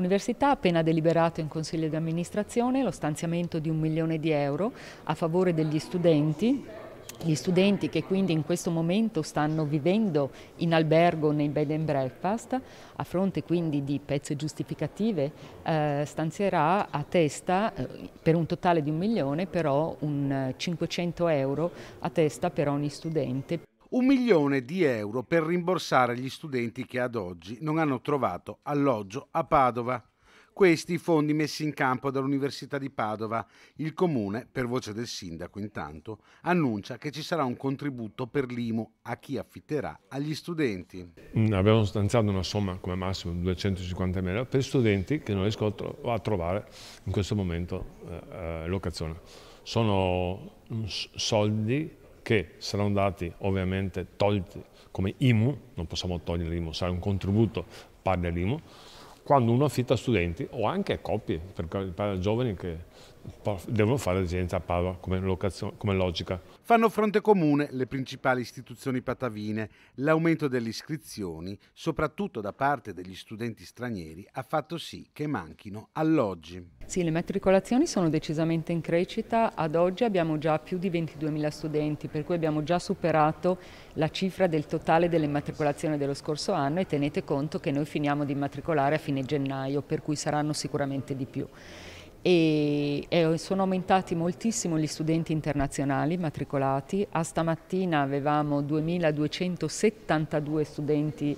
L'Università ha appena deliberato in Consiglio di amministrazione lo stanziamento di un milione di euro a favore degli studenti gli studenti che quindi in questo momento stanno vivendo in albergo nei bed and breakfast, a fronte quindi di pezze giustificative, eh, stanzierà a testa eh, per un totale di un milione però un 500 eh, euro a testa per ogni studente un milione di euro per rimborsare gli studenti che ad oggi non hanno trovato alloggio a Padova. Questi i fondi messi in campo dall'Università di Padova. Il comune, per voce del sindaco intanto, annuncia che ci sarà un contributo per l'IMU a chi affitterà agli studenti. Mm, abbiamo stanziato una somma come massimo di 250.000 per studenti che non riescono a trovare in questo momento eh, eh locazione. Sono mm, soldi che saranno dati ovviamente tolti come IMU, non possiamo togliere l'IMU, sarà un contributo pari all'IMU, quando uno affitta studenti o anche coppie, per, giovani che devono fare residenza a Padova come, come logica. Fanno fronte comune le principali istituzioni patavine. L'aumento delle iscrizioni, soprattutto da parte degli studenti stranieri, ha fatto sì che manchino alloggi. Sì, le matricolazioni sono decisamente in crescita. Ad oggi abbiamo già più di 22.000 studenti, per cui abbiamo già superato la cifra del totale delle matricolazioni dello scorso anno e tenete conto che noi finiamo di matricolare a fine gennaio, per cui saranno sicuramente di più e, e, sono aumentati moltissimo gli studenti internazionali matricolati. A stamattina avevamo 2272 studenti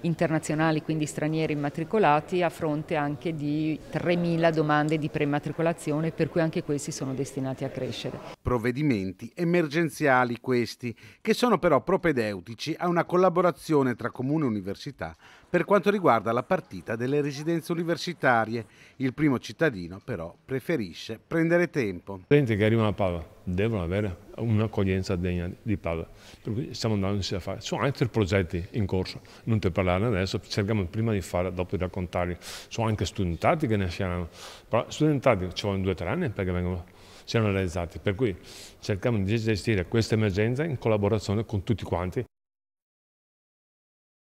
internazionali, quindi stranieri immatricolati, a fronte anche di 3.000 domande di prematricolazione, per cui anche questi sono destinati a crescere. Provvedimenti emergenziali questi, che sono però propedeutici a una collaborazione tra comune e università per quanto riguarda la partita delle residenze universitarie. Il primo cittadino però preferisce prendere tempo. I studenti che arrivano a Padova devono avere un'accoglienza degna di Padova, per cui stiamo andando a fare. Ci sono altri progetti in corso, non te parlare adesso, cerchiamo prima di fare, dopo di raccontarli. Sono anche studentati che ne siano, però studentati ci vogliono due o tre anni perché vengono siano realizzati. Per cui cerchiamo di gestire questa emergenza in collaborazione con tutti quanti.